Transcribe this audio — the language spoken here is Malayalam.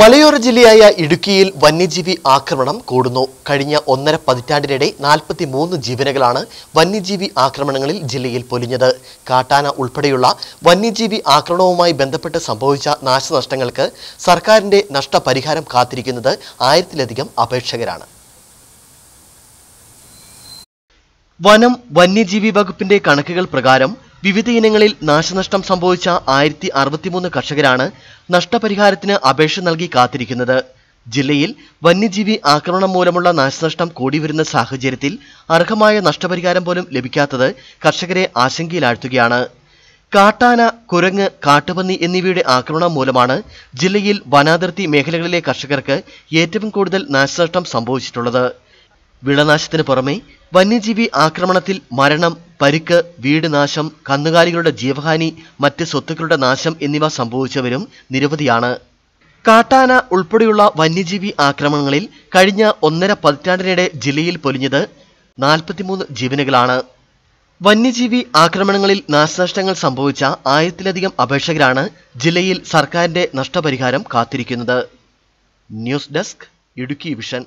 മലയോര ജില്ലയായ ഇടുക്കിയിൽ വന്യജീവി ആക്രമണം കൂടുന്നു കഴിഞ്ഞ ഒന്നര പതിറ്റാണ്ടിനിടെ നാൽപ്പത്തി മൂന്ന് ജീവനുകളാണ് വന്യജീവി ആക്രമണങ്ങളിൽ ജില്ലയിൽ പൊലിഞ്ഞത് കാട്ടാന ഉൾപ്പെടെയുള്ള വന്യജീവി ആക്രമണവുമായി ബന്ധപ്പെട്ട് സംഭവിച്ച നാശനഷ്ടങ്ങൾക്ക് സർക്കാരിന്റെ നഷ്ടപരിഹാരം കാത്തിരിക്കുന്നത് ആയിരത്തിലധികം അപേക്ഷകരാണ് വനം വന്യജീവി വകുപ്പിന്റെ കണക്കുകൾ പ്രകാരം വിവിധ ഇനങ്ങളിൽ നാശനഷ്ടം സംഭവിച്ച ആയിരത്തി അറുപത്തിമൂന്ന് കർഷകരാണ് നഷ്ടപരിഹാരത്തിന് അപേക്ഷ നൽകി കാത്തിരിക്കുന്നത് ജില്ലയിൽ വന്യജീവി ആക്രമണം മൂലമുള്ള നാശനഷ്ടം കൂടി വരുന്ന സാഹചര്യത്തിൽ അർഹമായ നഷ്ടപരിഹാരം പോലും ലഭിക്കാത്തത് കർഷകരെ ആശങ്കയിലാഴ്ത്തുകയാണ് കാട്ടാന കുരങ്ങ് കാട്ടുപന്നി എന്നിവയുടെ ആക്രമണം മൂലമാണ് ജില്ലയിൽ വനാതിർത്തി മേഖലകളിലെ കർഷകർക്ക് ഏറ്റവും കൂടുതൽ നാശനഷ്ടം സംഭവിച്ചിട്ടുള്ളത് വിളനാശത്തിന് പുറമെ വന്യജീവി ആക്രമണത്തിൽ മരണം പരിക്ക് വീട് നാശം കന്നുകാലികളുടെ ജീവഹാനി മറ്റ് സ്വത്തുക്കളുടെ നാശം എന്നിവ സംഭവിച്ചവരും നിരവധിയാണ് കാട്ടാന ഉൾപ്പെടെയുള്ള വന്യജീവി ആക്രമണങ്ങളിൽ കഴിഞ്ഞ ഒന്നര പതിറ്റാണ്ടിനിടെ ജില്ലയിൽ പൊലിഞ്ഞത് നാൽപ്പത്തിമൂന്ന് ജീവനുകളാണ് വന്യജീവി ആക്രമണങ്ങളിൽ നാശനഷ്ടങ്ങൾ സംഭവിച്ച ആയിരത്തിലധികം അപേക്ഷകരാണ് ജില്ലയിൽ സർക്കാരിന്റെ നഷ്ടപരിഹാരം കാത്തിരിക്കുന്നത് ന്യൂസ് ഡെസ്ക് ഇടുക്കി വിഷൻ